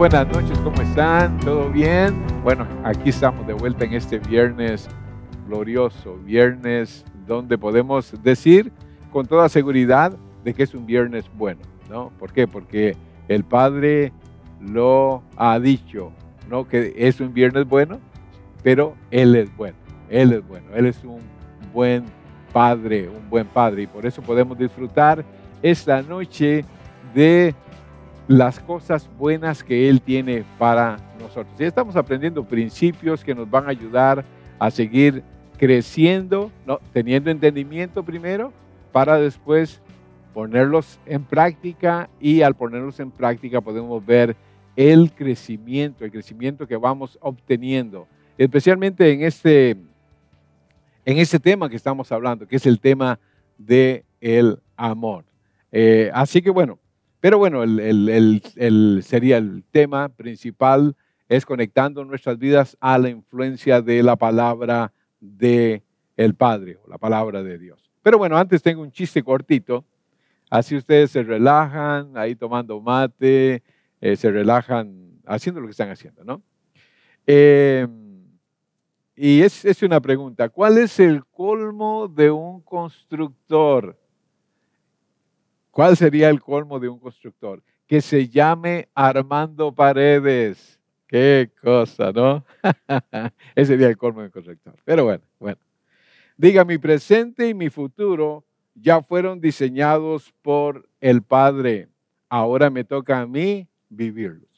buenas noches, ¿cómo están? ¿Todo bien? Bueno, aquí estamos de vuelta en este viernes glorioso, viernes donde podemos decir con toda seguridad de que es un viernes bueno, ¿no? ¿Por qué? Porque el Padre lo ha dicho, ¿no? Que es un viernes bueno, pero Él es bueno, Él es bueno, Él es un buen Padre, un buen Padre, y por eso podemos disfrutar esta noche de las cosas buenas que Él tiene para nosotros. Y estamos aprendiendo principios que nos van a ayudar a seguir creciendo, ¿no? teniendo entendimiento primero, para después ponerlos en práctica y al ponerlos en práctica podemos ver el crecimiento, el crecimiento que vamos obteniendo, especialmente en este, en este tema que estamos hablando, que es el tema del amor. Eh, así que bueno, pero bueno, el, sería el tema principal, es conectando nuestras vidas a la influencia de la palabra de el Padre o la palabra de Dios. Pero bueno, antes tengo un chiste cortito. Así ustedes se relajan, ahí tomando mate, eh, se relajan haciendo lo que están haciendo, ¿no? Em, y es, es una pregunta, ¿cuál es el colmo de un constructor? ¿Cuál sería el colmo de un constructor? Que se llame Armando Paredes. Qué cosa, ¿no? Ese sería el colmo de un constructor. Pero bueno, bueno. Diga, mi presente y mi futuro ya fueron diseñados por el Padre. Ahora me toca a mí vivirlos.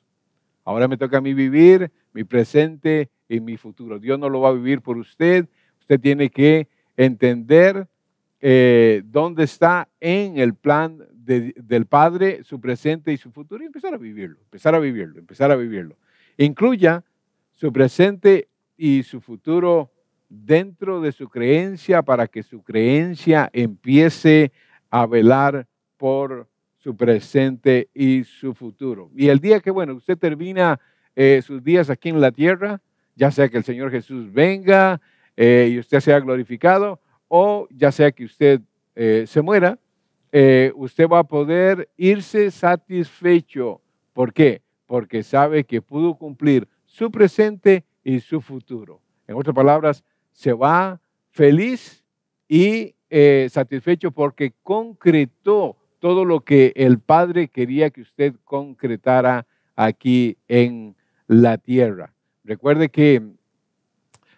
Ahora me toca a mí vivir mi presente y mi futuro. Dios no lo va a vivir por usted. Usted tiene que entender donde eh, dónde está en el plan del Padre, su presente y su futuro, y empezar a vivirlo, empezar a vivirlo, empezar a vivirlo. Incluya su presente y su futuro dentro de su creencia para que su creencia empiece a velar por su presente y su futuro. Y el día que, bueno, usted termina eh, sus días aquí en la tierra, ya sea que el Señor Jesús venga eh, y usted sea glorificado, o ya sea que usted eh, se muera, eh, usted va a poder irse satisfecho. ¿Por qué? Porque sabe que pudo cumplir su presente y su futuro. En otras palabras, se va feliz y eh, satisfecho porque concretó todo lo que el Padre quería que usted concretara aquí en la tierra. Recuerde que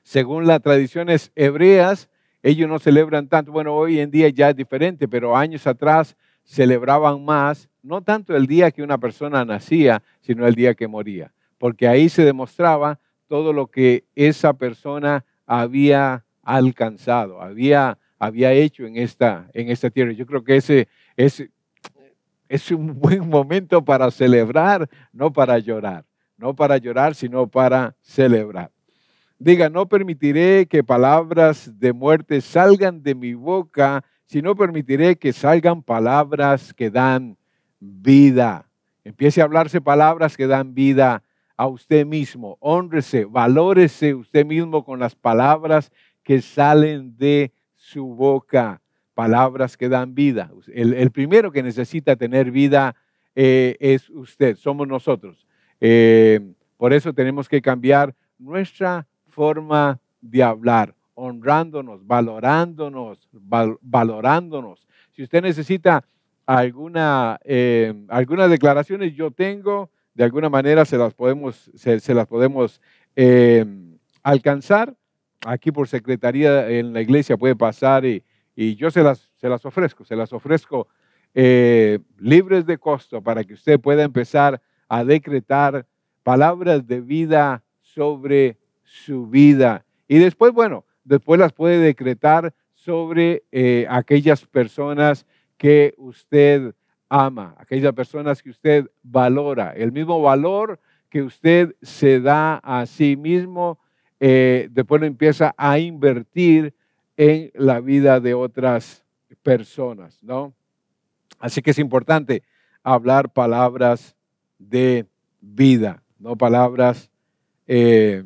según las tradiciones hebreas, ellos no celebran tanto. Bueno, hoy en día ya es diferente, pero años atrás celebraban más, no tanto el día que una persona nacía, sino el día que moría, porque ahí se demostraba todo lo que esa persona había alcanzado, había, había hecho en esta, en esta tierra. Yo creo que ese es, es un buen momento para celebrar, no para llorar, no para llorar, sino para celebrar. Diga, no permitiré que palabras de muerte salgan de mi boca, sino permitiré que salgan palabras que dan vida. Empiece a hablarse palabras que dan vida a usted mismo. Hónrese, valórese usted mismo con las palabras que salen de su boca. Palabras que dan vida. El, primero que necesita tener vida eh, es usted, somos nosotros. Eh, por eso tenemos que cambiar nuestra forma de hablar, honrándonos, valorándonos, valorándonos. Si usted necesita alguna, eh, algunas declaraciones, yo tengo, de alguna manera se las podemos, se, las podemos eh, alcanzar. Aquí por secretaría en la iglesia puede pasar y, yo se las, se las ofrezco, se las ofrezco eh, libres de costo para que usted pueda empezar a decretar palabras de vida sobre su vida. Y después, bueno, después las puede decretar sobre eh, aquellas personas que usted ama, aquellas personas que usted valora, el mismo valor que usted se da a sí mismo, eh, después lo empieza a invertir en la vida de otras personas, ¿no? Así que es importante hablar palabras de vida, no palabras eh,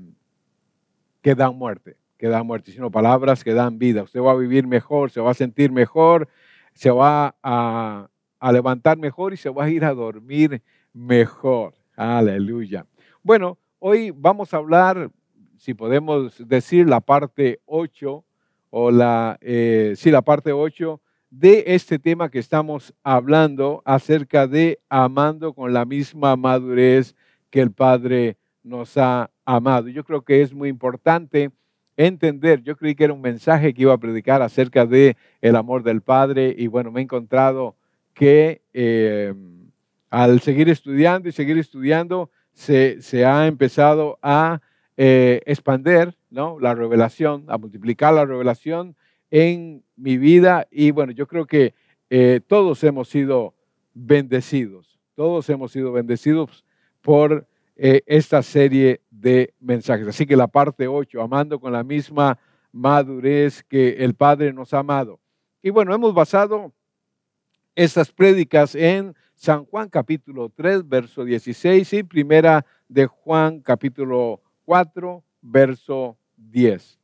que dan muerte, que dan muerte, sino palabras que dan vida. Usted va a vivir mejor, se va a sentir mejor, se va a, levantar mejor y se va a ir a dormir mejor. Aleluya. Bueno, hoy vamos a hablar, si podemos decir, la parte 8 o la, eh, sí, la parte 8 de este tema que estamos hablando acerca de amando con la misma madurez que el Padre nos ha amado. Yo creo que es muy importante entender, yo creí que era un mensaje que iba a predicar acerca de amor del Padre y bueno, me he encontrado que eh, al seguir estudiando y seguir estudiando, se, ha empezado a eh, expander ¿no? la revelación, a multiplicar la revelación en mi vida y bueno, yo creo que eh, todos hemos sido bendecidos, todos hemos sido bendecidos por eh, esta serie de mensajes. Así que la parte 8, amando con la misma madurez que el Padre nos ha amado. Y bueno, hemos basado estas prédicas en San Juan capítulo 3, verso 16 y primera de Juan capítulo 4, verso 10.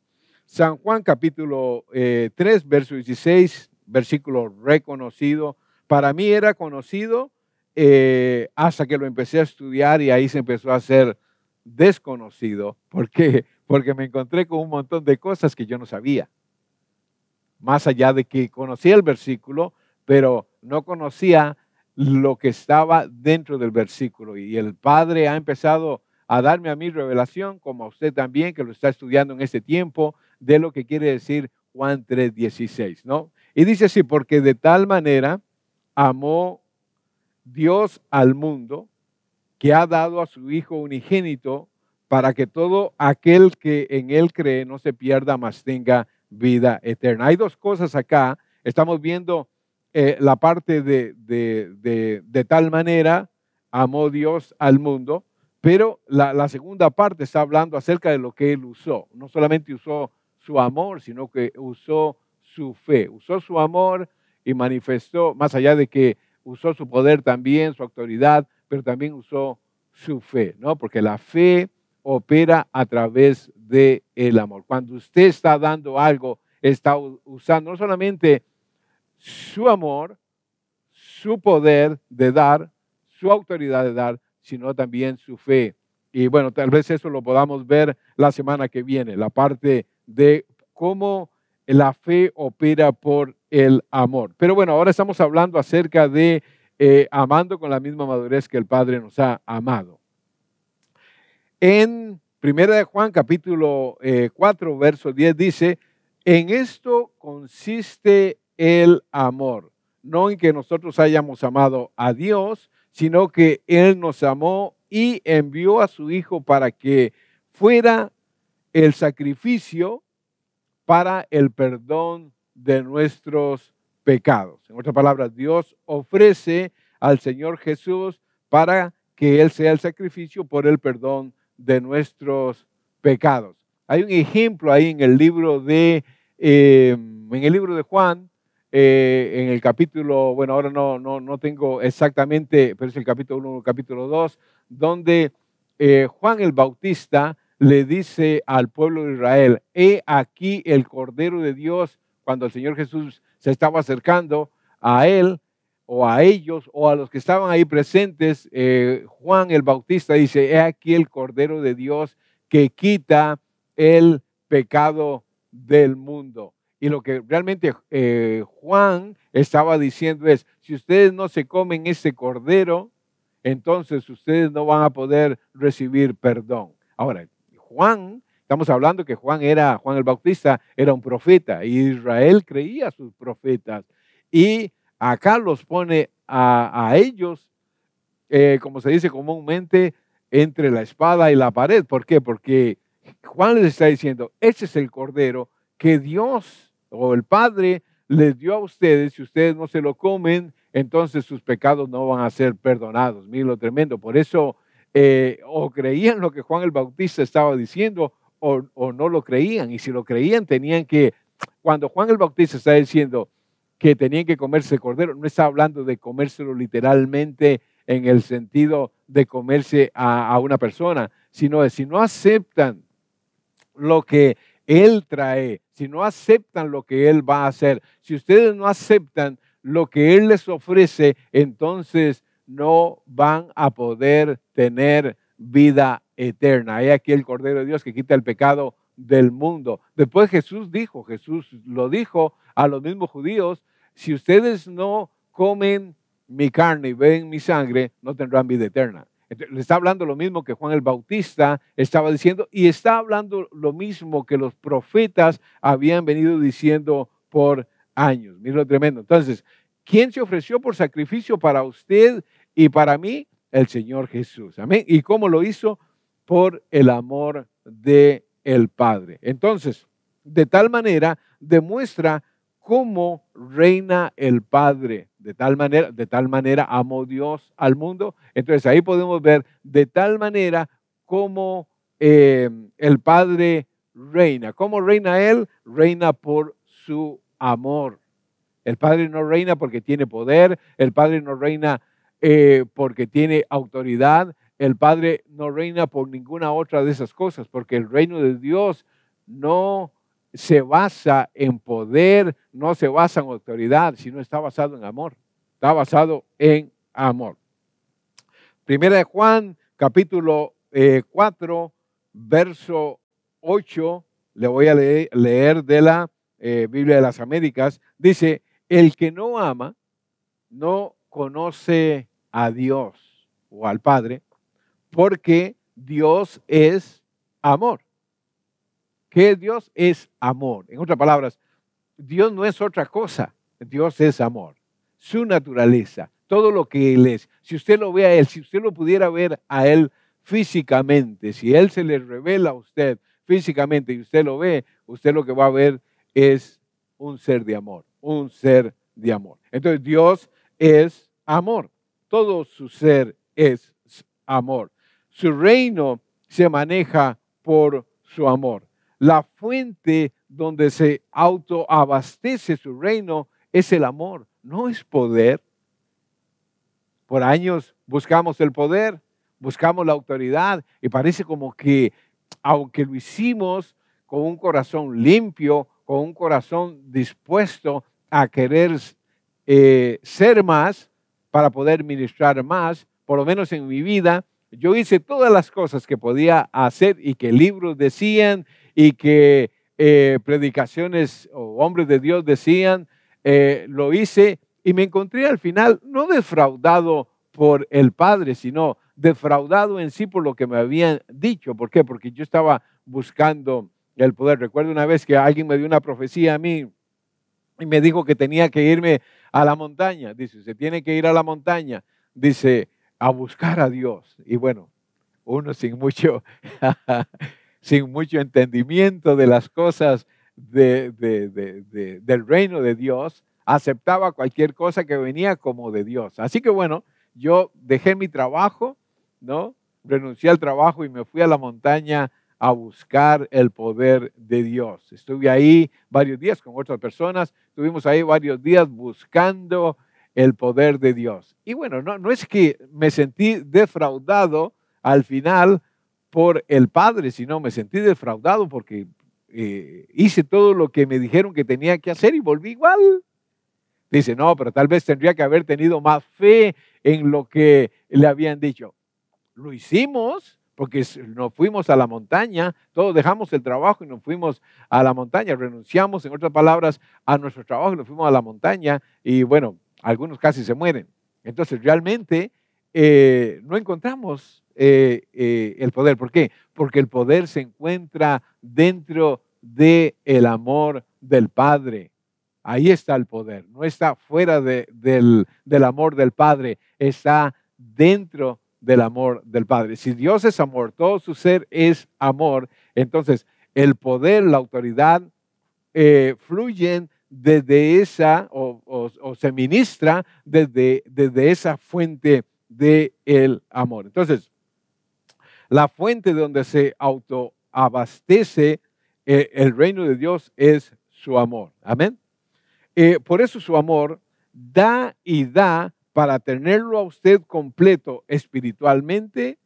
San Juan capítulo 3, eh, verso 16, versículo reconocido. Para mí era conocido eh, hasta que lo empecé a estudiar y ahí se empezó a hacer desconocido. ¿Por Porque me encontré con un montón de cosas que yo no sabía. Más allá de que conocía el versículo, pero no conocía lo que estaba dentro del versículo. Y el Padre ha empezado a darme a mí revelación, como a usted también, que lo está estudiando en este tiempo, de lo que quiere decir Juan 3.16, ¿no? Y dice así, porque de tal manera amó Dios al mundo que ha dado a su Hijo unigénito para que todo aquel que en Él cree no se pierda, mas tenga vida eterna. Hay dos cosas acá. Estamos viendo eh, la parte de, de, de, tal manera amó Dios al mundo, pero la segunda parte está hablando acerca de lo que Él usó. No solamente usó su amor, sino que usó su fe, usó su amor y manifestó, más allá de que usó su poder también, su autoridad, pero también usó su fe, ¿no? Porque la fe opera a través del el amor. Cuando usted está dando algo, está usando no solamente su amor, su poder de dar, su autoridad de dar, sino también su fe. Y bueno, tal vez eso lo podamos ver la semana que viene, la parte de cómo la fe opera por el amor. Pero bueno, ahora estamos hablando acerca de eh, amando con la misma madurez que el Padre nos ha amado. En 1 de Juan capítulo 4, eh, verso 10 dice, en esto consiste el amor, no en que nosotros hayamos amado a Dios, sino que Él nos amó y envió a su Hijo para que fuera el sacrificio para el perdón de nuestros pecados. En otras palabras, Dios ofrece al Señor Jesús para que Él sea el sacrificio por el perdón de nuestros pecados. Hay un ejemplo ahí en el libro de, em, en el libro de Juan, eh, en el capítulo, bueno, ahora no, no, no, tengo exactamente, pero es el capítulo 1, capítulo 2, donde eh, Juan el Bautista le dice al pueblo de Israel, he aquí el Cordero de Dios, cuando el Señor Jesús se estaba acercando a él o a ellos o a los que estaban ahí presentes, eh, Juan el Bautista dice, he aquí el Cordero de Dios que quita el pecado del mundo. Y lo que realmente eh, Juan estaba diciendo es, si ustedes no se comen ese cordero, entonces ustedes no van a poder recibir perdón. Ahora, Juan, estamos hablando que Juan era, Juan el Bautista era un profeta, y Israel creía a sus profetas. Y acá los pone a, ellos, eh, como se dice comúnmente, entre la espada y la pared. ¿Por qué? Porque Juan les está diciendo, ese es el cordero que Dios o el Padre les dio a ustedes, si ustedes no se lo comen, entonces sus pecados no van a ser perdonados. Miren lo tremendo. Por eso eh, o creían lo que Juan el Bautista estaba diciendo o, no lo creían. Y si lo creían, tenían que, cuando Juan el Bautista está diciendo que tenían que comerse cordero, no está hablando de comérselo literalmente en el sentido de comerse a, a una persona, sino de si no aceptan lo que él trae, si no aceptan lo que Él va a hacer, si ustedes no aceptan lo que Él les ofrece, entonces no van a poder tener vida eterna. Hay aquí el Cordero de Dios que quita el pecado del mundo. Después Jesús dijo, Jesús lo dijo a los mismos judíos, si ustedes no comen mi carne y ven mi sangre, no tendrán vida eterna. le está hablando lo mismo que Juan el Bautista estaba diciendo y está hablando lo mismo que los profetas habían venido diciendo por años. Miren lo tremendo. Entonces, ¿Quién se ofreció por sacrificio para usted y para mí? El Señor Jesús. Amén. ¿Y cómo lo hizo? Por el amor de el Padre. Entonces, de tal manera demuestra cómo reina el Padre. De tal manera, de tal manera amó Dios al mundo. Entonces ahí podemos ver de tal manera cómo eh, el Padre reina. ¿Cómo reina Él? Reina por su amor. El Padre no reina porque tiene poder, el Padre no reina eh, porque tiene autoridad, el Padre no reina por ninguna otra de esas cosas, porque el reino de Dios no se basa en poder, no se basa en autoridad, sino está basado en amor. Está basado en amor. Primera de Juan, capítulo 4, eh, verso 8, le voy a leer, de la eh, Biblia de las Américas, dice, el que no ama no conoce a Dios o al Padre, porque Dios es amor. Que Dios es amor. En otras palabras, Dios no es otra cosa. Dios es amor. Su naturaleza, todo lo que Él es. Si usted lo ve a Él, si usted lo pudiera ver a Él físicamente, si Él se le revela a usted físicamente y usted lo ve, usted lo que va a ver es un ser de amor un ser de amor. Entonces Dios es amor. Todo su ser es amor. Su reino se maneja por su amor. La fuente donde se autoabastece su reino es el amor, no es poder. Por años buscamos el poder, buscamos la autoridad y parece como que aunque lo hicimos con un corazón limpio, con un corazón dispuesto, a querer eh, ser más para poder ministrar más, por lo menos en mi vida. Yo hice todas las cosas que podía hacer y que libros decían y que eh, predicaciones o hombres de Dios decían, eh, lo hice y me encontré al final no defraudado por el Padre, sino defraudado en sí por lo que me habían dicho. ¿Por qué? Porque yo estaba buscando el poder. Recuerdo una vez que alguien me dio una profecía a mí y me dijo que tenía que irme a la montaña. Dice, se tiene que ir a la montaña. Dice, a buscar a Dios. Y bueno, uno sin mucho, sin mucho entendimiento de las cosas de, del reino de Dios, aceptaba cualquier cosa que venía como de Dios. Así que bueno, yo dejé mi trabajo, ¿no? Renuncié al trabajo y me fui a la montaña a buscar el poder de Dios. Estuve ahí varios días con otras personas, estuvimos ahí varios días buscando el poder de Dios. Y bueno, no, no es que me sentí defraudado al final por el Padre, sino me sentí defraudado porque eh, hice todo lo que me dijeron que tenía que hacer y volví igual. Dice, no, pero tal vez tendría que haber tenido más fe en lo que le habían dicho. Lo hicimos, porque nos fuimos a la montaña, todos dejamos el trabajo y nos fuimos a la montaña, renunciamos, en otras palabras, a nuestro trabajo y nos fuimos a la montaña y bueno, algunos casi se mueren. Entonces realmente eh, no encontramos eh, eh, el poder. ¿Por qué? Porque el poder se encuentra dentro del el amor del Padre. Ahí está el poder, no está fuera del, del amor del Padre, está dentro del amor del Padre. Si Dios es amor, todo su ser es amor, entonces el poder, la autoridad eh, fluyen desde esa o, se ministra desde, desde esa fuente del amor. Entonces, la fuente donde se autoabastece abastece eh, el reino de Dios es su amor. Amén. Eh, por eso su amor da y da para tenerlo a usted completo espiritualmente,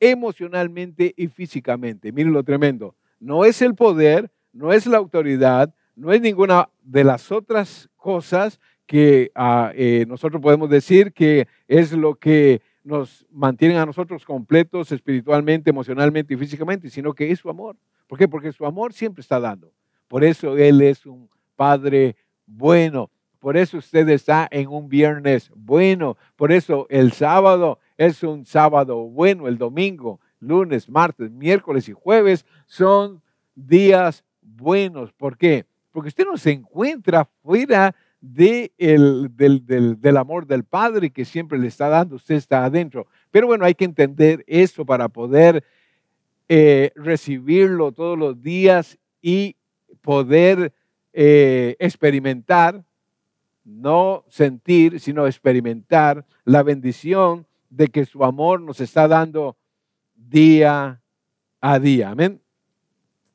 emocionalmente y físicamente. Miren lo tremendo. No es el poder, no es la autoridad, no es ninguna de las otras cosas que ah, eh, nosotros podemos decir que es lo que nos mantiene a nosotros completos espiritualmente, emocionalmente y físicamente, sino que es su amor. ¿Por qué? Porque su amor siempre está dando. Por eso Él es un Padre bueno. Por eso usted está en un viernes bueno. Por eso el sábado es un sábado bueno. El domingo, lunes, martes, miércoles y jueves son días buenos. ¿Por qué? Porque usted no se encuentra fuera del, amor del Padre que siempre le está dando, usted está adentro. Pero bueno, hay que entender eso para poder eh, recibirlo todos los días y poder eh, experimentar no sentir, sino experimentar la bendición de que su amor nos está dando día a día. Amén.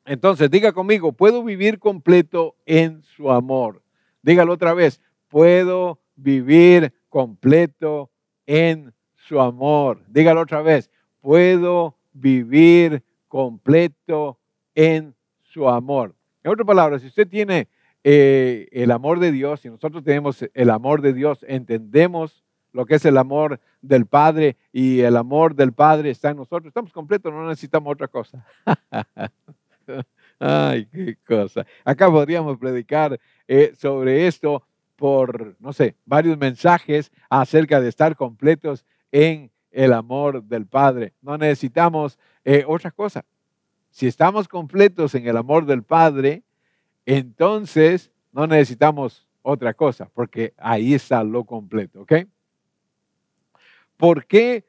Entonces, diga conmigo, puedo vivir completo en su amor. Dígalo otra vez, puedo vivir completo en su amor. Dígalo otra vez, puedo vivir completo en su amor. En otras palabras, si usted tiene eh, el amor de Dios, si nosotros tenemos el amor de Dios, entendemos lo que es el amor del Padre y el amor del Padre está en nosotros, estamos completos, no necesitamos otra cosa. Ay, qué cosa. Acá podríamos predicar eh, sobre esto por, no sé, varios mensajes acerca de estar completos en el amor del Padre. No necesitamos eh, otra cosa. Si estamos completos en el amor del Padre, entonces no necesitamos otra cosa, porque ahí está lo completo, ¿ok? ¿Por qué,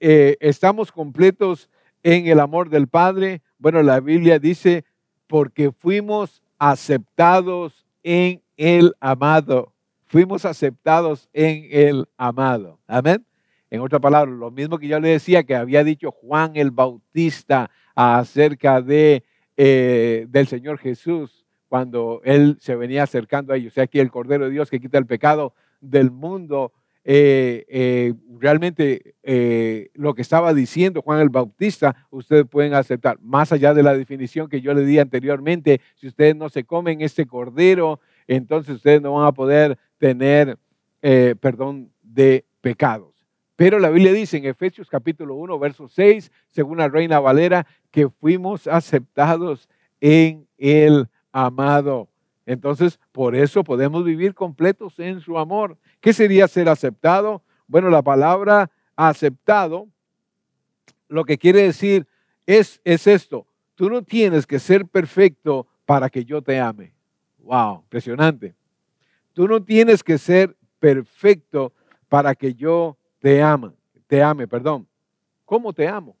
eh, estamos completos en el amor del Padre? Bueno, la Biblia dice, porque fuimos aceptados en el amado. Fuimos aceptados en el amado. Amén. En otra palabra, lo mismo que yo le decía que había dicho Juan el Bautista acerca de, eh, del Señor Jesús cuando Él se venía acercando a ellos. O sea, aquí el Cordero de Dios que quita el pecado del mundo. Eh, eh, realmente eh, lo que estaba diciendo Juan el Bautista, ustedes pueden aceptar. Más allá de la definición que yo le di anteriormente, si ustedes no se comen este cordero, entonces ustedes no van a poder tener perdón de pecados. Pero la Biblia dice en Efesios capítulo 1, verso 6, según la Reina Valera, que fuimos aceptados en el amado. Entonces, por eso podemos vivir completos en su amor. ¿Qué sería ser aceptado? Bueno, la palabra aceptado lo que quiere decir es, es esto. Tú no tienes que ser perfecto para que yo te ame. Wow, impresionante. Tú no tienes que ser perfecto para que yo te ame. te ame, perdón. ¿Cómo te amo?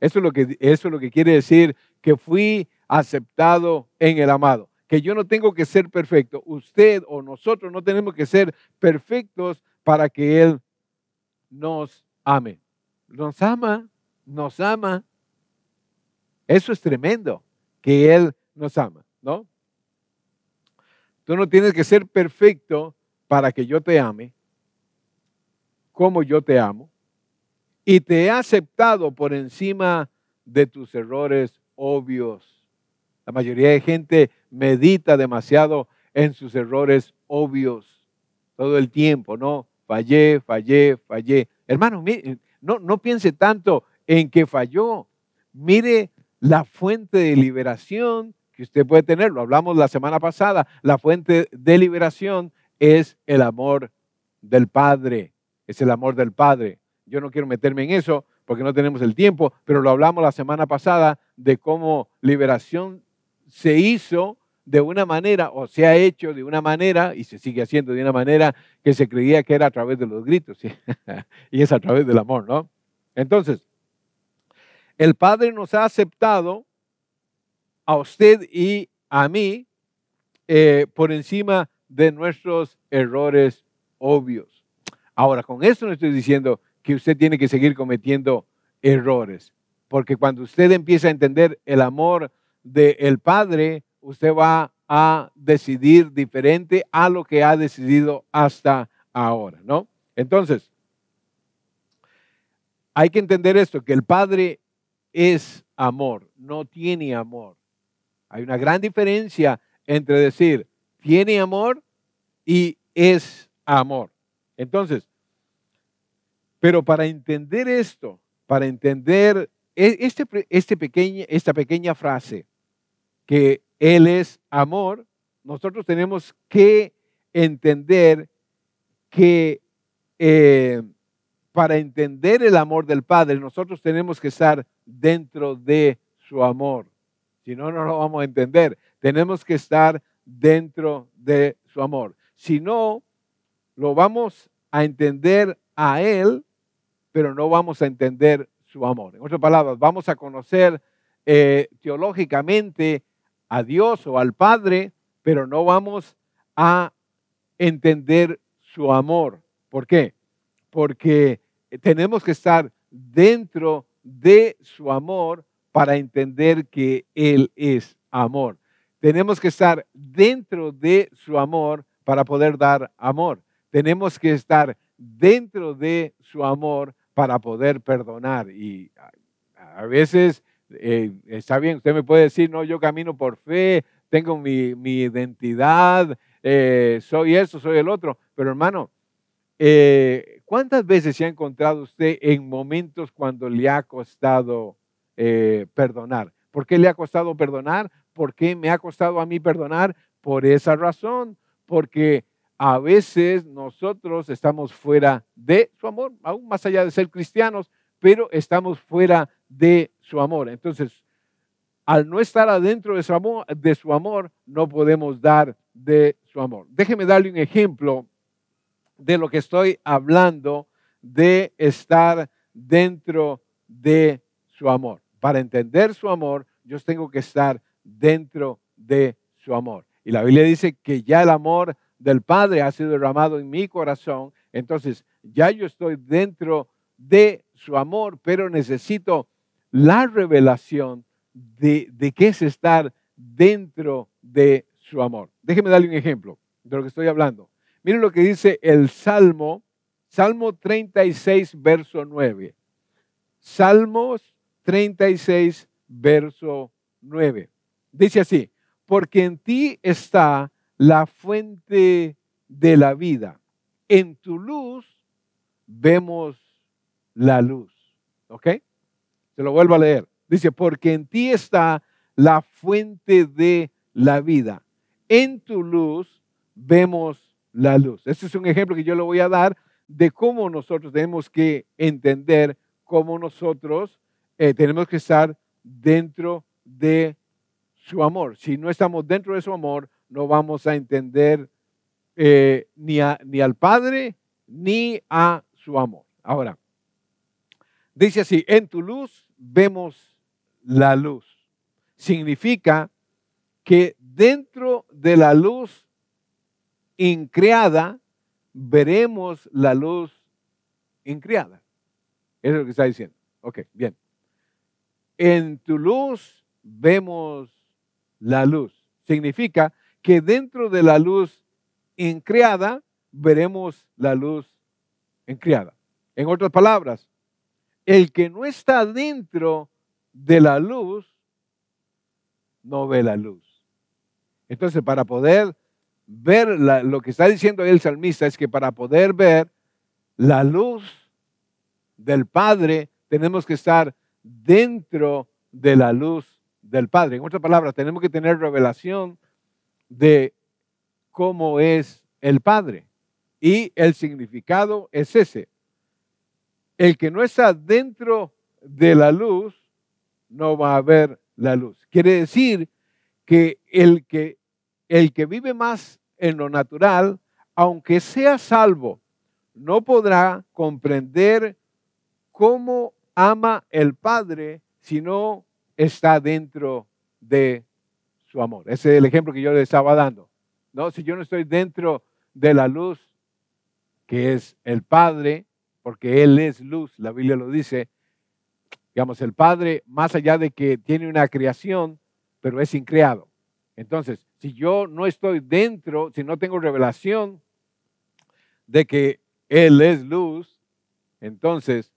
Eso es lo que, eso es lo que quiere decir que fui aceptado en el amado. Que yo no tengo que ser perfecto. Usted o nosotros no tenemos que ser perfectos para que Él nos ame. Nos ama, nos ama. Eso es tremendo, que Él nos ama, ¿no? Tú no tienes que ser perfecto para que yo te ame, como yo te amo, y te he aceptado por encima de tus errores obvios. La mayoría de gente medita demasiado en sus errores obvios todo el tiempo, ¿no? Fallé, fallé, fallé. Hermanos, no, no piense tanto en que falló. Mire la fuente de liberación que usted puede tener. Lo hablamos la semana pasada. La fuente de liberación es el amor del Padre. Es el amor del Padre. Yo no quiero meterme en eso porque no tenemos el tiempo, pero lo hablamos la semana pasada de cómo liberación se hizo de una manera o se ha hecho de una manera y se sigue haciendo de una manera que se creía que era a través de los gritos y es a través del amor, ¿no? Entonces, el Padre nos ha aceptado a usted y a mí eh, por encima de nuestros errores obvios. Ahora, con esto no estoy diciendo que usted tiene que seguir cometiendo errores, porque cuando usted empieza a entender el amor, del el Padre, usted va a decidir diferente a lo que ha decidido hasta ahora, ¿no? Entonces, hay que entender esto, que el Padre es amor, no tiene amor. Hay una gran diferencia entre decir tiene amor y es amor. Entonces, pero para entender esto, para entender e-, este, este pequeño, esta pequeña frase, que Él es amor, nosotros tenemos que entender que eh, para entender el amor del Padre, nosotros tenemos que estar dentro de su amor. Si no, no lo vamos a entender. Tenemos que estar dentro de su amor. Si no, lo vamos a entender a Él, pero no vamos a entender su amor. En otras palabras, vamos a conocer eh, teológicamente a Dios o al Padre, pero no vamos a entender su amor. ¿Por qué? Porque tenemos que estar dentro de su amor para entender que Él es amor. Tenemos que estar dentro de su amor para poder dar amor. Tenemos que estar dentro de su amor para poder perdonar. Y a veces eh, está bien, usted me puede decir, no, yo camino por fe, tengo mi, identidad, eh, soy eso, soy el otro. Pero hermano, eh, ¿cuántas veces se ha encontrado usted en momentos cuando le ha costado perdonar? ¿Por qué le ha costado perdonar? ¿Por qué me ha costado a mí perdonar? Por esa razón, porque a veces nosotros estamos fuera de su amor, aún más allá de ser cristianos, pero estamos fuera de su amor. Entonces, al no estar adentro de su amor, de su amor no podemos dar de su amor. Déjeme darle un ejemplo de lo que estoy hablando de estar dentro de su amor. Para entender su amor, yo tengo que estar dentro de su amor. Y la Biblia dice que ya el amor del Padre ha sido derramado en mi corazón, entonces ya yo estoy dentro de su amor, pero necesito la revelación de, qué es estar dentro de su amor. Déjeme darle un ejemplo de lo que estoy hablando. Miren lo que dice el Salmo, Salmo 36, verso 9. Salmos 36, verso 9. Dice así, porque en ti está la fuente de la vida. En tu luz vemos la luz. ¿Ok? Se lo vuelvo a leer. Dice, porque en ti está la fuente de la vida. En tu luz vemos la luz. Este es un ejemplo que yo le voy a dar de cómo nosotros tenemos que entender cómo nosotros eh, tenemos que estar dentro de su amor. Si no estamos dentro de su amor, no vamos a entender eh, ni, ni al Padre ni a su amor. Ahora, dice así, en tu luz vemos la luz. Significa que dentro de la luz increada, veremos la luz increada. Eso es lo que está diciendo. Ok, bien. En tu luz vemos la luz. Significa que dentro de la luz increada, veremos la luz increada. En otras palabras, el que no está dentro de la luz, no ve la luz. Entonces, para poder ver lo que está diciendo el salmista es que para poder ver la luz del Padre, tenemos que estar dentro de la luz del Padre. En otras palabras, tenemos que tener revelación de cómo es el Padre. Y el significado es ese. El que no está dentro de la luz, no va a ver la luz. Quiere decir que el que, el que vive más en lo natural, aunque sea salvo, no podrá comprender cómo ama el Padre si no está dentro de su amor. Ese es el ejemplo que yo le estaba dando. ¿no? Si yo no estoy dentro de la luz, que es el Padre, porque Él es luz, la Biblia lo dice. Digamos, el Padre, más allá de que tiene una creación, pero es increado. Entonces, si yo no estoy dentro, si no tengo revelación de que Él es luz, entonces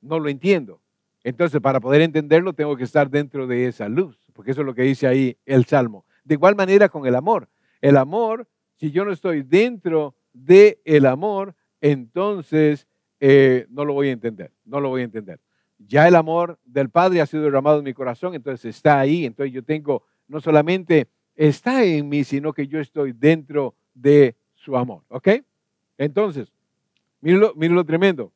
no lo entiendo. Entonces, para poder entenderlo, tengo que estar dentro de esa luz, porque eso es lo que dice ahí el Salmo. De igual manera con el amor. El amor, si yo no estoy dentro del el amor, entonces eh, no lo voy a entender, no lo voy a entender. Ya el amor del Padre ha sido derramado en mi corazón, entonces está ahí, entonces yo tengo, no solamente está en mí, sino que yo estoy dentro de su amor, ¿ok? Entonces, mírenlo, lo tremendo.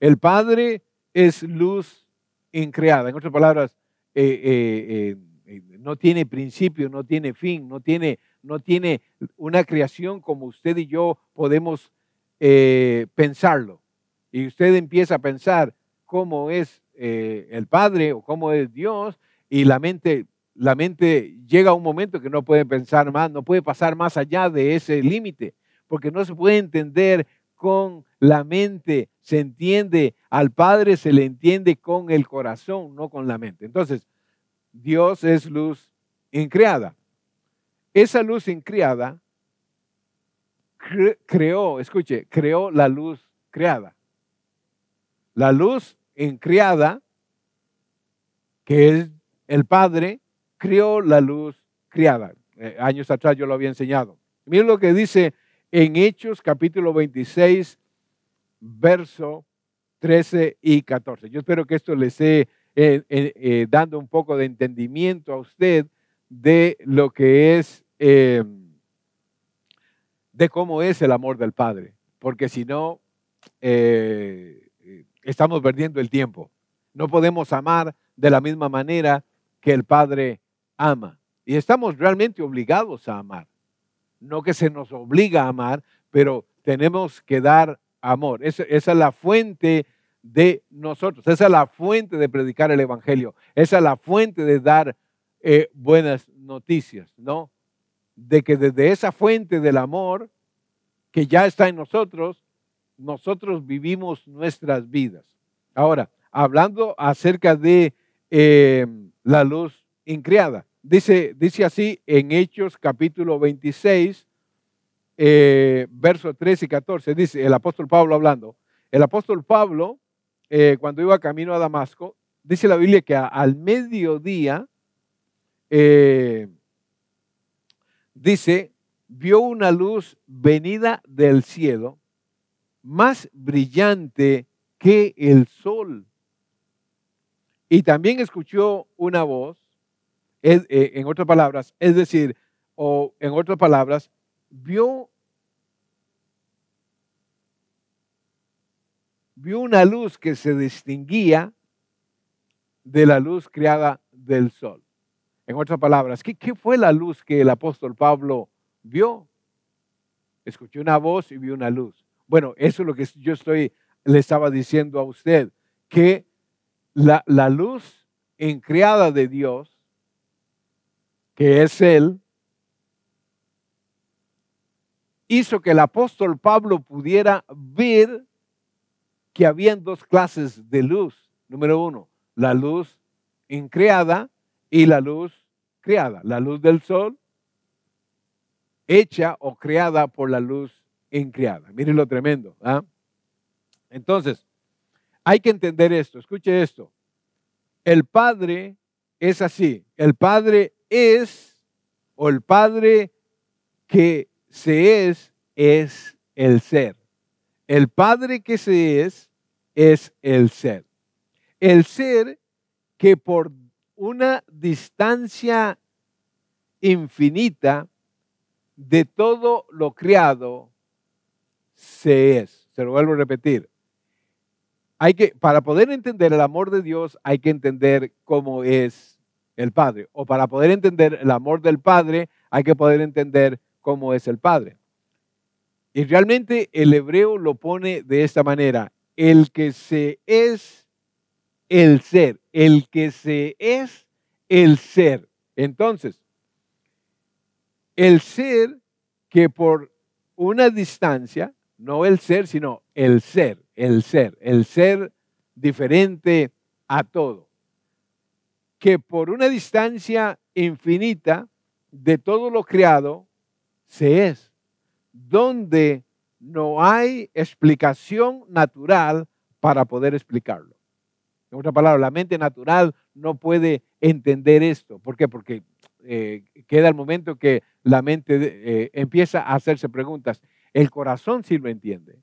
El Padre es luz increada, en otras palabras, eh, eh, no tiene principio, no tiene fin, no tiene, no tiene una creación como usted y yo podemos eh, pensarlo. Y usted empieza a pensar cómo es eh, el Padre o cómo es Dios y la mente, la mente llega a un momento que no puede pensar más, no puede pasar más allá de ese límite, porque no se puede entender con la mente, se entiende al Padre, se le entiende con el corazón, no con la mente. Entonces, Dios es luz increada. Esa luz increada creó, escuche, creó la luz creada. La luz encriada, que es el Padre, creó la luz criada. Eh, años atrás yo lo había enseñado. Miren lo que dice en Hechos capítulo 26, verso 13 y 14. Yo espero que esto les esté eh, eh, dando un poco de entendimiento a usted de lo que es de cómo es el amor del Padre, porque si no, eh, estamos perdiendo el tiempo. No podemos amar de la misma manera que el Padre ama. Y estamos realmente obligados a amar. No que se nos obliga a amar, pero tenemos que dar amor. esa, es la fuente de nosotros. Esa es la fuente de predicar el Evangelio. Esa es la fuente de dar eh, buenas noticias, ¿no? de que desde esa fuente del amor que ya está en nosotros, nosotros vivimos nuestras vidas. Ahora, hablando acerca de eh, la luz incriada, dice, dice así en Hechos capítulo 26, versos 13 y 14, dice el apóstol Pablo hablando. El apóstol Pablo, eh, cuando iba camino a Damasco, dice la Biblia que al mediodía, eh, dice, vio una luz venida del cielo, más brillante que el sol. Y también escuchó una voz, eh, en otras palabras, es decir, o en otras palabras, vio, vio una luz que se distinguía de la luz creada del sol. En otras palabras, ¿qué, fue la luz que el apóstol Pablo vio? Escuchó una voz y vio una luz. Bueno, eso es lo que yo estoy, le estaba diciendo a usted, que la, la luz encreada de Dios, que es Él, hizo que el apóstol Pablo pudiera ver que había dos clases de luz. Número uno, la luz increada y la luz creada, la luz del sol, hecha o creada por la luz incriada. Miren lo tremendo. ¿ah? Entonces, hay que entender esto, escuche esto. El Padre es así, el Padre es, o el Padre que se es, es el ser. El Padre que se es, es el ser. El ser que por una distancia infinita de todo lo creado se es. Se lo vuelvo a repetir. Hay que, para poder entender el amor de Dios, hay que entender cómo es el Padre. O para poder entender el amor del Padre, hay que poder entender cómo es el Padre. Y realmente el hebreo lo pone de esta manera. El que se es el ser, el que se es el ser. Entonces, el ser que por una distancia, no el ser, sino el ser, el ser, el ser diferente a todo, que por una distancia infinita de todo lo creado, se es, donde no hay explicación natural para poder explicarlo. En otra palabra, la mente natural no puede entender esto. ¿Por qué? Porque eh, queda el momento que la mente eh, empieza a hacerse preguntas. El corazón sí lo entiende.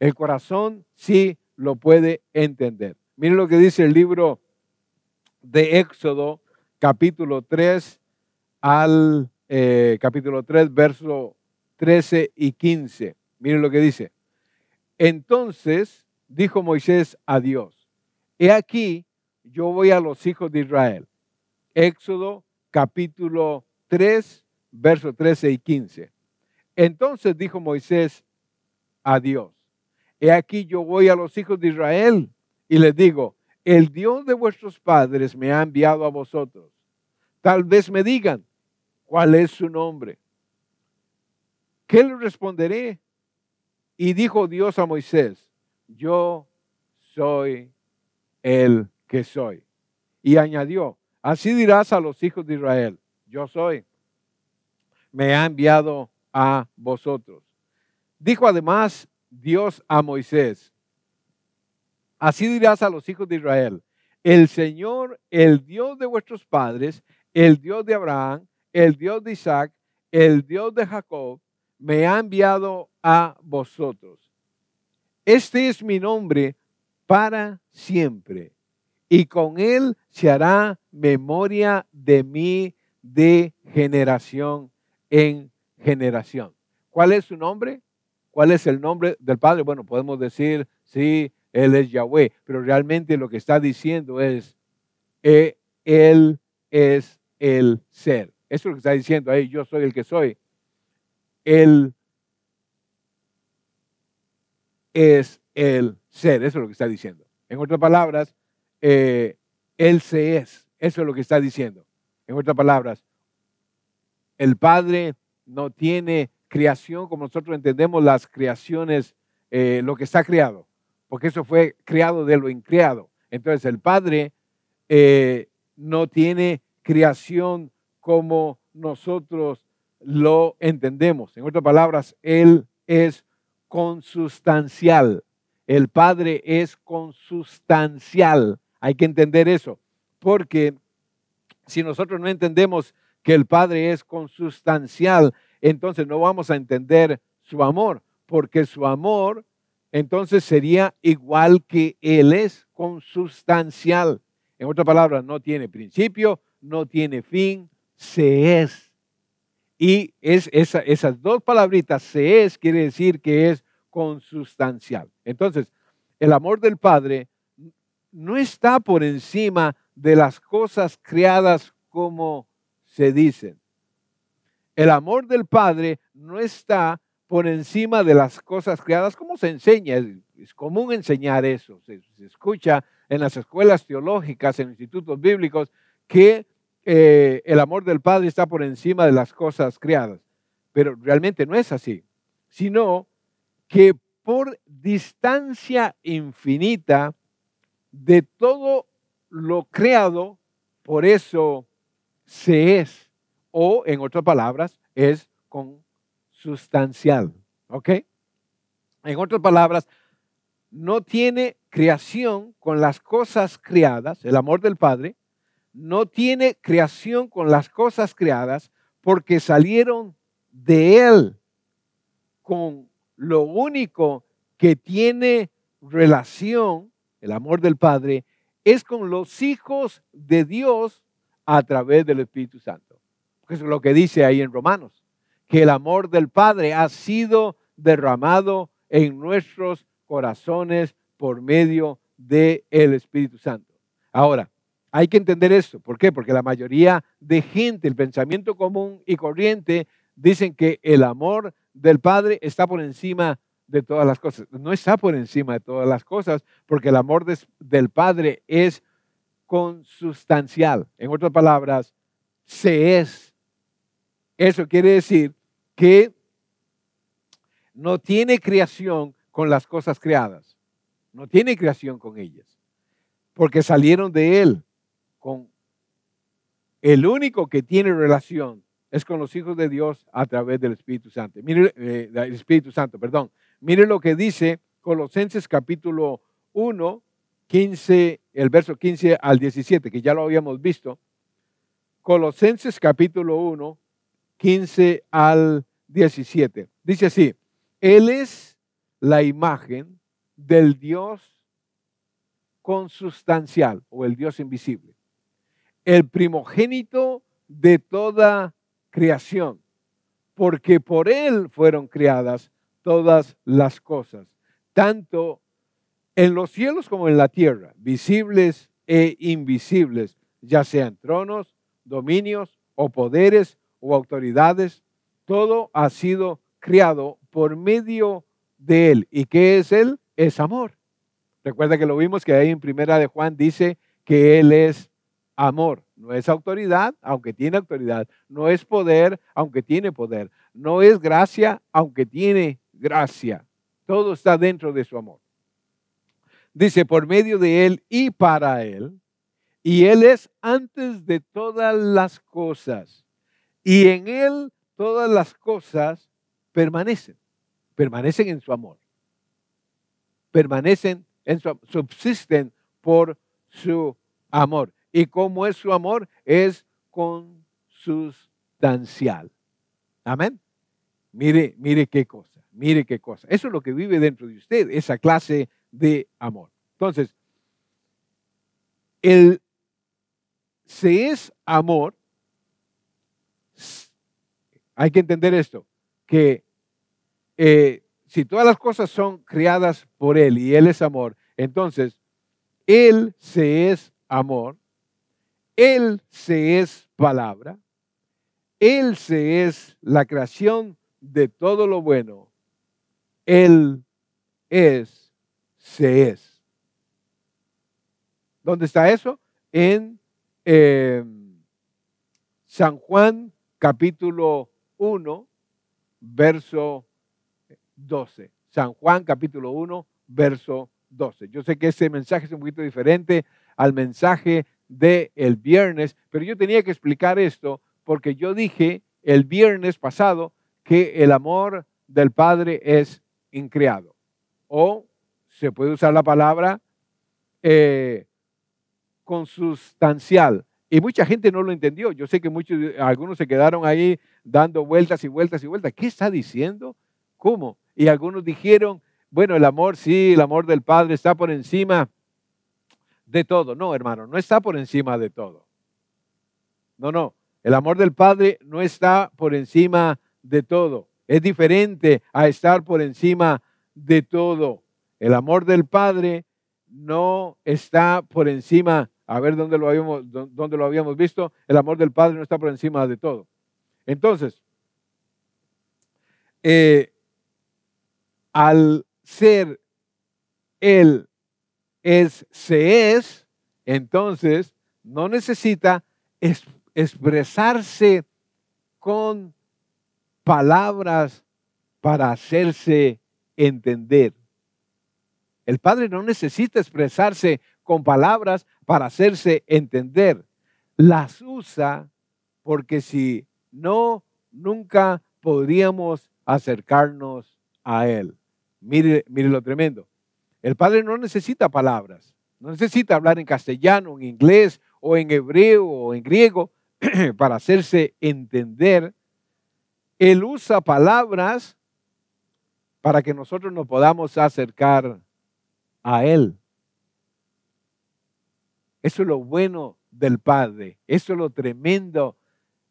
El corazón sí lo puede entender. Miren lo que dice el libro de Éxodo, capítulo 3 al eh, capítulo 3, verso 13 y 15. Miren lo que dice. Entonces dijo Moisés a Dios, He aquí, yo voy a los hijos de Israel. Éxodo capítulo 3, versos 13 y 15. Entonces dijo Moisés a Dios, he aquí yo voy a los hijos de Israel y les digo, el Dios de vuestros padres me ha enviado a vosotros. Tal vez me digan, ¿cuál es su nombre? ¿Qué les responderé? Y dijo Dios a Moisés, yo soy el que soy. Y añadió, así dirás a los hijos de Israel, yo soy, me ha enviado a vosotros. Dijo además Dios a Moisés, así dirás a los hijos de Israel, el Señor, el Dios de vuestros padres, el Dios de Abraham, el Dios de Isaac, el Dios de Jacob, me ha enviado a vosotros. Este es mi nombre para siempre. Y con él se hará memoria de mí de generación en generación. ¿Cuál es su nombre? ¿Cuál es el nombre del Padre? Bueno, podemos decir, sí, Él es Yahweh, pero realmente lo que está diciendo es, e, Él es el ser. Eso es lo que está diciendo ahí, yo soy el que soy. Él es el ser, eso es lo que está diciendo. En otras palabras, eh, Él se es, eso es lo que está diciendo. En otras palabras, el Padre no tiene creación como nosotros entendemos las creaciones, eh, lo que está creado, porque eso fue creado de lo increado. Entonces el Padre eh, no tiene creación como nosotros lo entendemos. En otras palabras, Él es consustancial el Padre es consustancial. Hay que entender eso, porque si nosotros no entendemos que el Padre es consustancial, entonces no vamos a entender su amor, porque su amor entonces sería igual que Él es consustancial. En otras palabras, no tiene principio, no tiene fin, se es. Y es esas dos palabritas, se es, quiere decir que es consustancial. Entonces, el amor del Padre no está por encima de las cosas creadas como se dicen. El amor del Padre no está por encima de las cosas creadas como se enseña. Es, común enseñar eso. Se, escucha en las escuelas teológicas, en institutos bíblicos, que eh, el amor del Padre está por encima de las cosas creadas. Pero realmente no es así, sino que por distancia infinita de todo lo creado, por eso se es, o en otras palabras, es consustancial. ¿Ok? En otras palabras, no tiene creación con las cosas creadas, el amor del Padre, no tiene creación con las cosas creadas porque salieron de Él con lo único que tiene relación, el amor del Padre, es con los hijos de Dios a través del Espíritu Santo. Eso es lo que dice ahí en Romanos, que el amor del Padre ha sido derramado en nuestros corazones por medio del Espíritu Santo. Ahora, hay que entender esto. ¿Por qué? Porque la mayoría de gente, el pensamiento común y corriente, dicen que el amor del Padre está por encima de todas las cosas. No está por encima de todas las cosas, porque el amor del Padre es consustancial. En otras palabras, se es. Eso quiere decir que no tiene creación con las cosas creadas. No tiene creación con ellas. Porque salieron de Él. Con el único que tiene relación es con los hijos de Dios a través del Espíritu Santo. Mire, eh, Espíritu Santo, perdón. Mire lo que dice Colosenses capítulo 1, 15, el verso 15 al 17, que ya lo habíamos visto. Colosenses capítulo 1, 15 al 17. Dice así, Él es la imagen del Dios consustancial o el Dios invisible, el primogénito de toda creación, porque por Él fueron creadas todas las cosas, tanto en los cielos como en la tierra, visibles e invisibles, ya sean tronos, dominios o poderes o autoridades, todo ha sido creado por medio de Él. ¿Y qué es Él? Es amor. Recuerda que lo vimos que ahí en primera de Juan dice que Él es amor. No es autoridad, aunque tiene autoridad. No es poder, aunque tiene poder. No es gracia, aunque tiene gracia. Todo está dentro de su amor. Dice, por medio de Él y para Él. Y Él es antes de todas las cosas. Y en Él todas las cosas permanecen. Permanecen en su amor. Permanecen en su Subsisten por su amor y cómo es su amor, es consustancial. Amén. Mire, mire qué cosa, mire qué cosa. Eso es lo que vive dentro de usted, esa clase de amor. Entonces, él se es amor, hay que entender esto, que eh, si todas las cosas son creadas por Él y Él es amor, entonces Él se es amor él se es palabra, Él se es la creación de todo lo bueno, Él es, se es. ¿Dónde está eso? En em, San Juan capítulo 1, verso 12. San Juan capítulo 1, verso 12. Yo sé que ese mensaje es un poquito diferente al mensaje del viernes, pero yo tenía que explicar esto porque yo dije el viernes pasado que el amor del Padre es increado. O se puede usar la palabra eh, consustancial. Y mucha gente no lo entendió. Yo sé que muchos, algunos se quedaron ahí dando vueltas y vueltas y vueltas. ¿Qué está diciendo? ¿Cómo? Y algunos dijeron, bueno, el amor, sí, el amor del Padre está por encima de todo. No, hermano, no está por encima de todo. No, no. El amor del Padre no está por encima de todo. Es diferente a estar por encima de todo. El amor del Padre no está por encima, a ver dónde lo habíamos, lo habíamos visto, el amor del Padre no está por encima de todo. Entonces, eh, al ser Él es, se es, entonces no necesita expresarse con palabras para hacerse entender. El Padre no necesita expresarse con palabras para hacerse entender. Las usa porque si no, nunca podríamos acercarnos a Él. Mire, mire lo tremendo. El Padre no necesita palabras, no necesita hablar en castellano, en inglés o en hebreo o en griego para hacerse entender. Él usa palabras para que nosotros nos podamos acercar a Él. Eso es lo bueno del Padre, eso es lo tremendo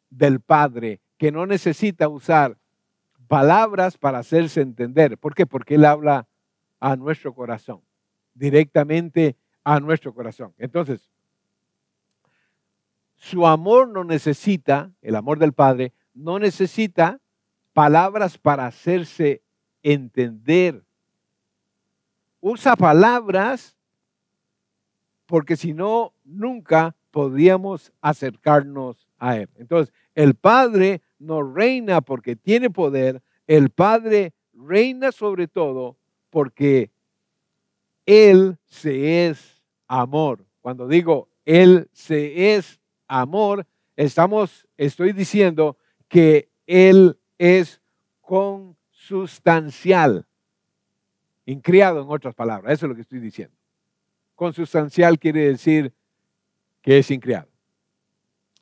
del Padre, que no necesita usar palabras para hacerse entender. ¿Por qué? Porque Él habla a nuestro corazón, directamente a nuestro corazón. Entonces, su amor no necesita, el amor del Padre, no necesita palabras para hacerse entender. Usa palabras porque si no, nunca podríamos acercarnos a Él. Entonces, el Padre no reina porque tiene poder, el Padre reina sobre todo porque Él se es amor. Cuando digo Él se es amor, estamos, estoy diciendo que Él es consustancial, incriado en otras palabras, eso es lo que estoy diciendo. Consustancial quiere decir que es incriado.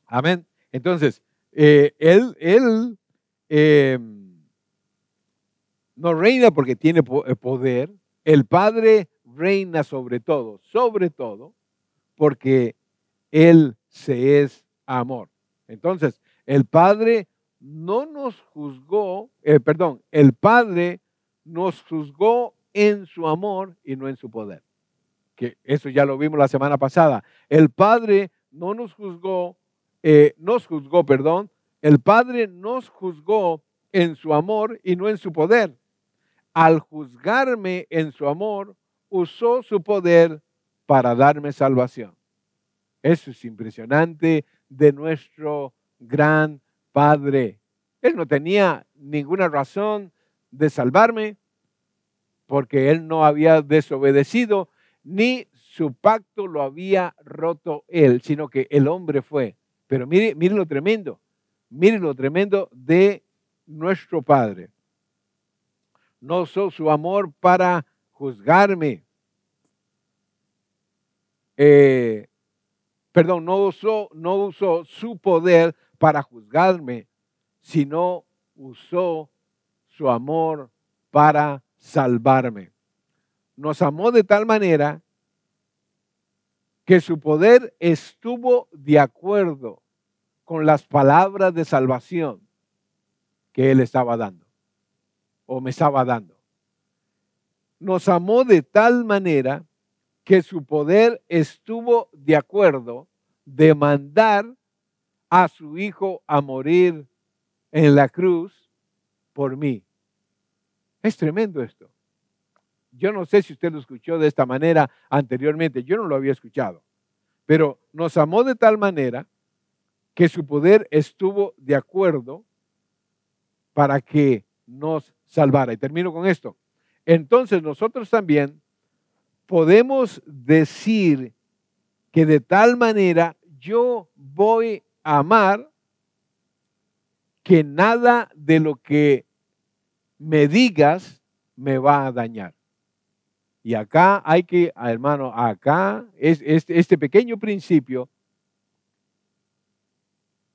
Amén. Entonces, eh, Él, Él, eh, no reina porque tiene eh, poder, el Padre reina sobre todo, sobre todo, porque Él se es amor. Entonces, el Padre no nos juzgó, eh, perdón, el Padre nos juzgó en su amor y no en su poder. Que eso ya lo vimos la semana pasada. El Padre no nos juzgó, eh, nos juzgó, perdón, el Padre nos juzgó en su amor y no en su poder al juzgarme en su amor, usó su poder para darme salvación. Eso es impresionante de nuestro gran Padre. Él no tenía ninguna razón de salvarme porque él no había desobedecido ni su pacto lo había roto él, sino que el hombre fue. Pero mire, mire lo tremendo, mire lo tremendo de nuestro Padre no usó su amor para juzgarme. Eh, perdón, no usó, no usó su poder para juzgarme, sino usó su amor para salvarme. Nos amó de tal manera que su poder estuvo de acuerdo con las palabras de salvación que él estaba dando o me estaba dando. Nos amó de tal manera que su poder estuvo de acuerdo de mandar a su hijo a morir en la cruz por mí. Es tremendo esto. Yo no sé si usted lo escuchó de esta manera anteriormente, yo no lo había escuchado, pero nos amó de tal manera que su poder estuvo de acuerdo para que nos salvar. Y termino con esto. Entonces nosotros también podemos decir que de tal manera yo voy a amar que nada de lo que me digas me va a dañar. Y acá hay que, hermano, acá es, este pequeño principio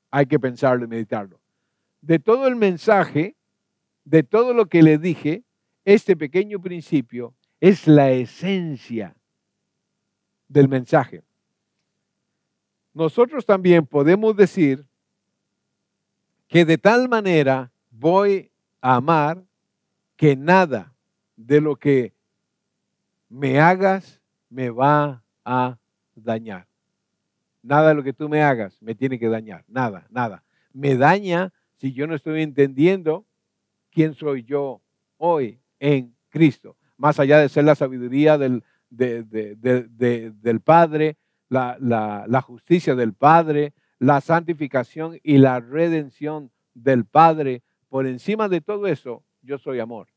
hay que pensarlo y meditarlo. De todo el mensaje, de todo lo que le dije, este pequeño principio es la esencia del mensaje. Nosotros también podemos decir que de tal manera voy a amar que nada de lo que me hagas me va a dañar. Nada de lo que tú me hagas me tiene que dañar, nada, nada. Me daña si yo no estoy entendiendo quién soy yo hoy en Cristo. Más allá de ser la sabiduría del, del Padre, la, la justicia del Padre, la santificación y la redención del Padre. Por encima de todo eso, yo soy amor.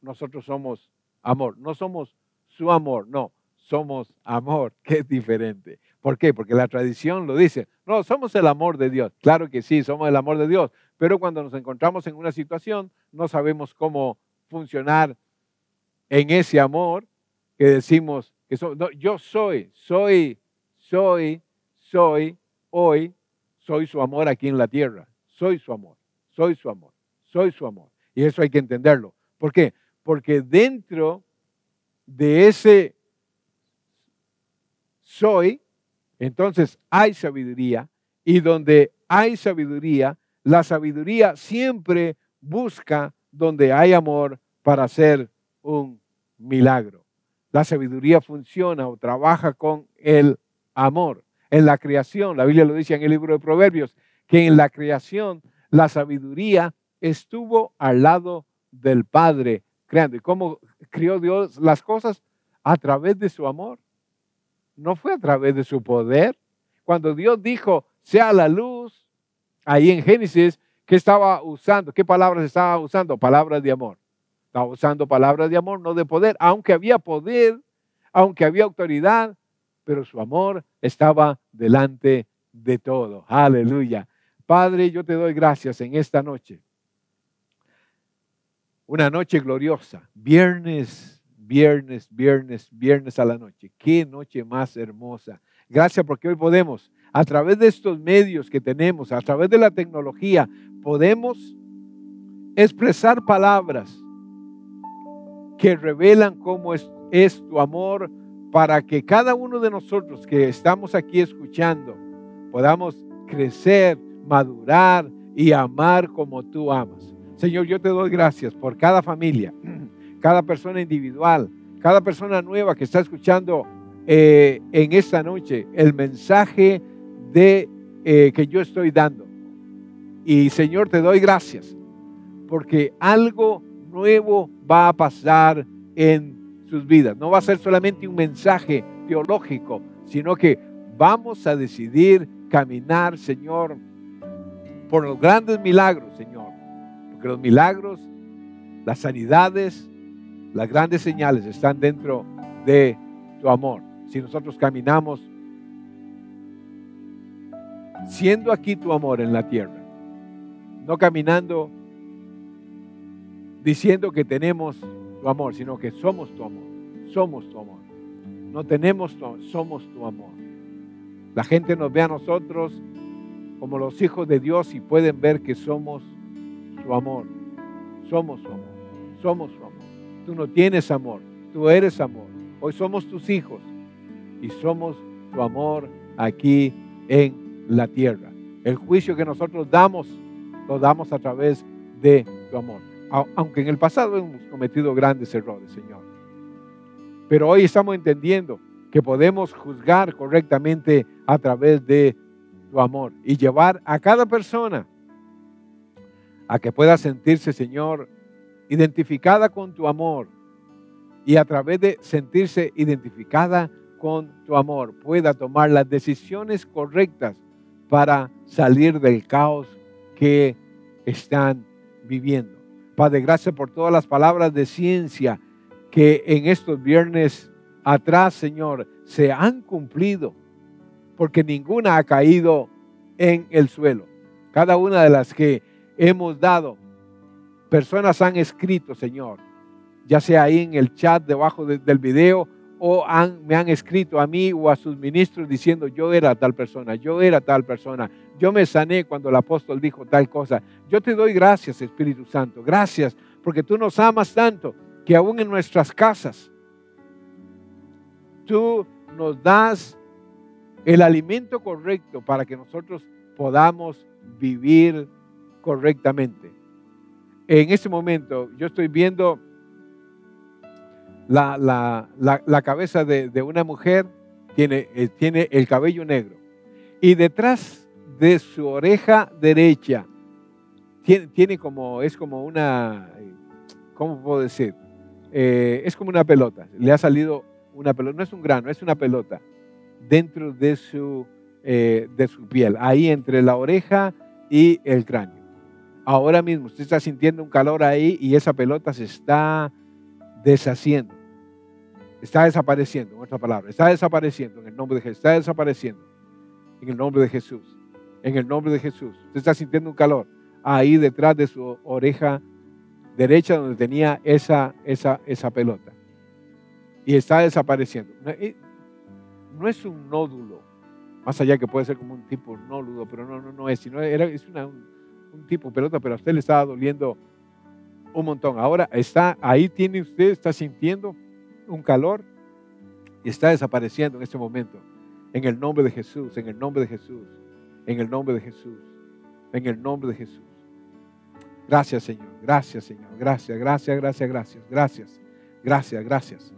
Nosotros somos amor. No somos su amor, no. Somos amor, que es diferente. ¿Por qué? Porque la tradición lo dice. No, somos el amor de Dios. Claro que sí, somos el amor de Dios pero cuando nos encontramos en una situación no sabemos cómo funcionar en ese amor que decimos que yo soy, soy, soy, soy, hoy, soy su amor aquí en la tierra, soy su amor, soy su amor, soy su amor. Y eso hay que entenderlo. ¿Por qué? Porque dentro de ese soy, entonces hay sabiduría y donde hay sabiduría, la sabiduría siempre busca donde hay amor para hacer un milagro. La sabiduría funciona o trabaja con el amor. En la creación, la Biblia lo dice en el libro de Proverbios, que en la creación la sabiduría estuvo al lado del Padre creando. ¿Y cómo crió Dios las cosas? A través de su amor. No fue a través de su poder. Cuando Dios dijo, sea la luz, ahí en Génesis, ¿qué estaba usando? ¿Qué palabras estaba usando? Palabras de amor. Estaba usando palabras de amor, no de poder, aunque había poder, aunque había autoridad, pero su amor estaba delante de todo. Aleluya. Padre, yo te doy gracias en esta noche. Una noche gloriosa, viernes, viernes, viernes, viernes a la noche. Qué noche más hermosa. Gracias porque hoy podemos a través de estos medios que tenemos, a través de la tecnología, podemos expresar palabras que revelan cómo es, tu amor para que cada uno de nosotros que estamos aquí escuchando podamos crecer, madurar y amar como tú amas. Señor, yo te doy gracias por cada familia, cada persona individual, cada persona nueva que está escuchando eh, en esta noche el mensaje de, eh, que yo estoy dando. Y Señor, te doy gracias, porque algo nuevo va a pasar en sus vidas. No va a ser solamente un mensaje teológico, sino que vamos a decidir caminar, Señor, por los grandes milagros, Señor. Porque los milagros, las sanidades, las grandes señales están dentro de tu amor. Si nosotros caminamos siendo aquí tu amor en la tierra, no caminando diciendo que tenemos tu amor, sino que somos tu amor, somos tu amor. No tenemos tu amor, somos tu amor. La gente nos ve a nosotros como los hijos de Dios y pueden ver que somos su amor, somos su amor, somos su amor. Tú no tienes amor, tú eres amor. Hoy somos tus hijos y somos tu amor aquí en la tierra. El juicio que nosotros damos, lo damos a través de tu amor. Aunque en el pasado hemos cometido grandes errores, Señor. Pero hoy estamos entendiendo que podemos juzgar correctamente a través de tu amor y llevar a cada persona a que pueda sentirse, Señor, identificada con tu amor y a través de sentirse identificada con tu amor pueda tomar las decisiones correctas para salir del caos que están viviendo. Padre, gracias por todas las palabras de ciencia que en estos viernes atrás, Señor, se han cumplido, porque ninguna ha caído en el suelo. Cada una de las que hemos dado, personas han escrito, Señor, ya sea ahí en el chat debajo del video o me han escrito a mí o a sus ministros diciendo yo era tal persona, yo era tal persona, yo me sané cuando el apóstol dijo tal cosa. Yo te doy gracias, Espíritu Santo, gracias, porque tú nos amas tanto que aún en nuestras casas tú nos das el alimento correcto para que nosotros podamos vivir correctamente. En este momento yo estoy viendo la, cabeza de, una mujer tiene, eh, tiene el cabello negro. Y detrás de su oreja derecha tiene, como, es como una, ¿cómo puedo decir? Eh, es como una pelota. Le ha salido una pelota, no es un grano, es una pelota dentro de su, eh, de su piel, ahí entre la oreja y el cráneo. Ahora mismo usted está sintiendo un calor ahí y esa pelota se está deshaciendo. Está desapareciendo, en otra palabra, está desapareciendo en el nombre de Jesús, está desapareciendo en el nombre de Jesús, en el nombre de Jesús. Usted está sintiendo un calor ahí detrás de su oreja derecha donde tenía esa, esa, esa pelota. Y está desapareciendo. No es un nódulo, más allá que puede ser como un tipo nódulo, pero no, no, no es, sino era, es un, tipo pelota, pero a usted le estaba doliendo un montón. Ahora está, ahí tiene usted, está sintiendo un calor y está desapareciendo en este momento. En el nombre de Jesús, en el nombre de Jesús, en el nombre de Jesús, en el nombre de Jesús. Gracias Señor, gracias Señor, gracias, gracias, gracias, gracias, gracias, gracias, gracias.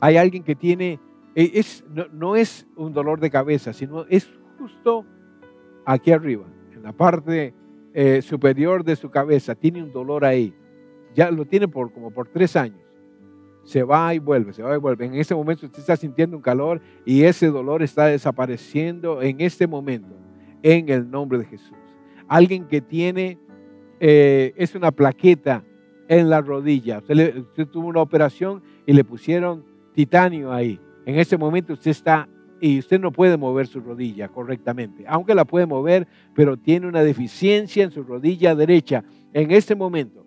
Hay alguien que tiene, eh, es, no, es un dolor de cabeza, sino es justo aquí arriba, en la parte eh, superior de su cabeza, tiene un dolor ahí. Ya lo tiene por como por tres años se va y vuelve, se va y vuelve. En ese momento usted está sintiendo un calor y ese dolor está desapareciendo en este momento, en el nombre de Jesús. Alguien que tiene, eh, es una plaqueta en la rodilla. Usted, tuvo una operación y le pusieron titanio ahí. En ese momento usted está y usted no puede mover su rodilla correctamente, aunque la puede mover, pero tiene una deficiencia en su rodilla derecha. En este momento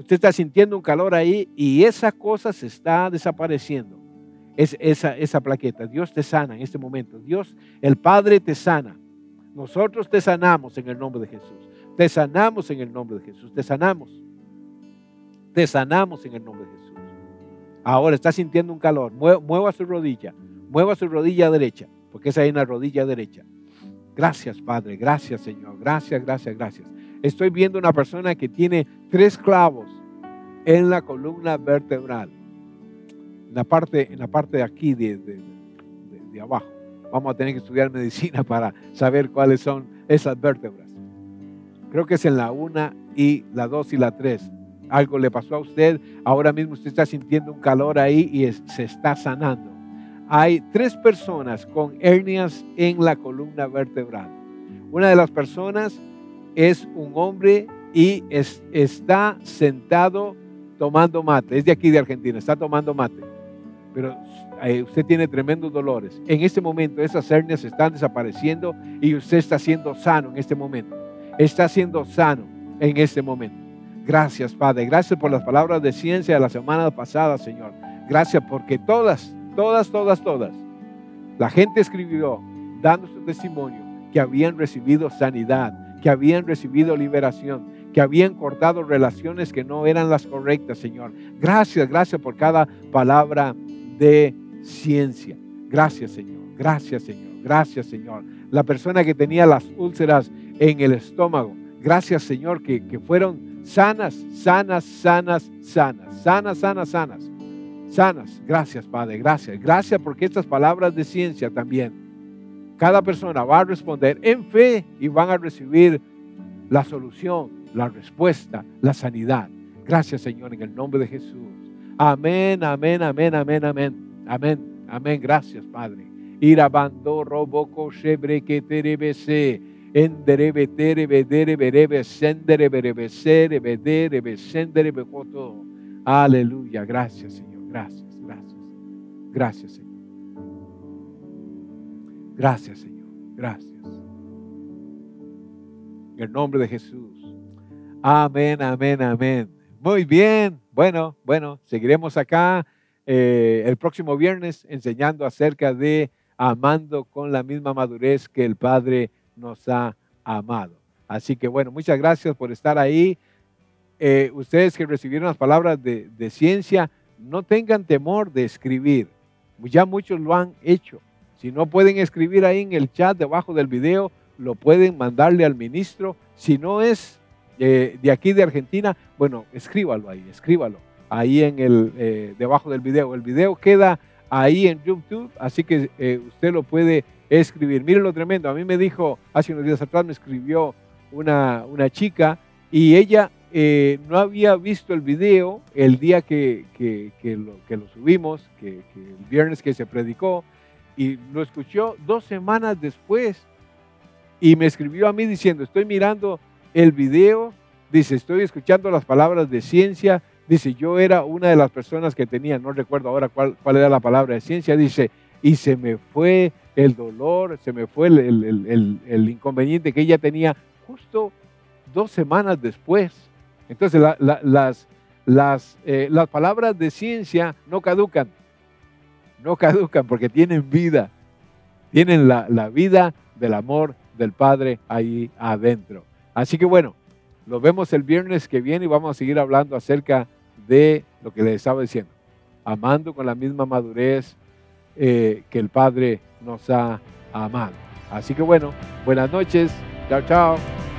Usted está sintiendo un calor ahí y esa cosa se está desapareciendo. Es, esa, esa plaqueta. Dios te sana en este momento. Dios, el Padre te sana. Nosotros te sanamos en el nombre de Jesús. Te sanamos en el nombre de Jesús. Te sanamos. Te sanamos en el nombre de Jesús. Ahora está sintiendo un calor. Mueva su rodilla. Mueva su rodilla derecha. Porque esa es una rodilla derecha. Gracias, Padre. Gracias, Señor. Gracias, gracias, gracias. Estoy viendo una persona que tiene tres clavos en la columna vertebral, en la parte, en la parte de aquí, de, abajo. Vamos a tener que estudiar medicina para saber cuáles son esas vértebras. Creo que es en la una y la dos y la tres. Algo le pasó a usted, ahora mismo usted está sintiendo un calor ahí y se está sanando. Hay tres personas con hernias en la columna vertebral. Una de las personas es un hombre y está sentado tomando mate. Es de aquí de Argentina, está tomando mate. Pero eh, usted tiene tremendos dolores. En este momento esas hernias están desapareciendo y usted está siendo sano en este momento. Está siendo sano en este momento. Gracias, Padre. Gracias por las palabras de ciencia de la semana pasada, Señor. Gracias porque todas, todas, todas, todas, la gente escribió dando su testimonio que habían recibido sanidad que habían recibido liberación, que habían cortado relaciones que no eran las correctas, Señor. Gracias, gracias por cada palabra de ciencia. Gracias, Señor. Gracias, Señor. Gracias, Señor. La persona que tenía las úlceras en el estómago. Gracias, Señor, que, fueron sanas, sanas, sanas, sanas, sanas, sanas, sanas, sanas. Gracias, Padre. Gracias. Gracias porque estas palabras de ciencia también cada persona va a responder en fe y van a recibir la solución, la respuesta, la sanidad. Gracias Señor en el nombre de Jesús. Amén, amén, amén, amén, amén. Amén, amén. Gracias Padre. Irabando roboco shebre que Aleluya. Gracias Señor. Gracias, gracias. Gracias Señor. Gracias, Señor. Gracias. En el nombre de Jesús. Amén, amén, amén. Muy bien. Bueno, bueno, seguiremos acá eh, el próximo viernes enseñando acerca de amando con la misma madurez que el Padre nos ha amado. Así que bueno, muchas gracias por estar ahí. Eh, ustedes que recibieron las palabras de, de ciencia, no tengan temor de escribir. Ya muchos lo han hecho. Si no pueden escribir ahí en el chat debajo del video, lo pueden mandarle al ministro. Si no es eh, de aquí de Argentina, bueno, escríbalo ahí, escríbalo ahí en el eh, debajo del video. El video queda ahí en YouTube, así que eh, usted lo puede escribir. Miren lo tremendo. A mí me dijo hace unos días atrás me escribió una, una chica y ella no había visto el video el día que, lo, que lo, subimos, que, el viernes que se predicó, y lo escuchó dos semanas después y me escribió a mí diciendo, estoy mirando el video, dice, estoy escuchando las palabras de ciencia, dice, yo era una de las personas que tenía, no recuerdo ahora cuál, cuál era la palabra de ciencia, dice, y se me fue el dolor, se me fue el, inconveniente que ella tenía justo dos semanas después. Entonces las, las, eh, las palabras de ciencia no caducan no caducan porque tienen vida. Tienen la, vida del amor del Padre ahí adentro. Así que bueno, nos vemos el viernes que viene y vamos a seguir hablando acerca de lo que les estaba diciendo. Amando con la misma madurez eh, que el Padre nos ha amado. Así que bueno, buenas noches. Chao, chao.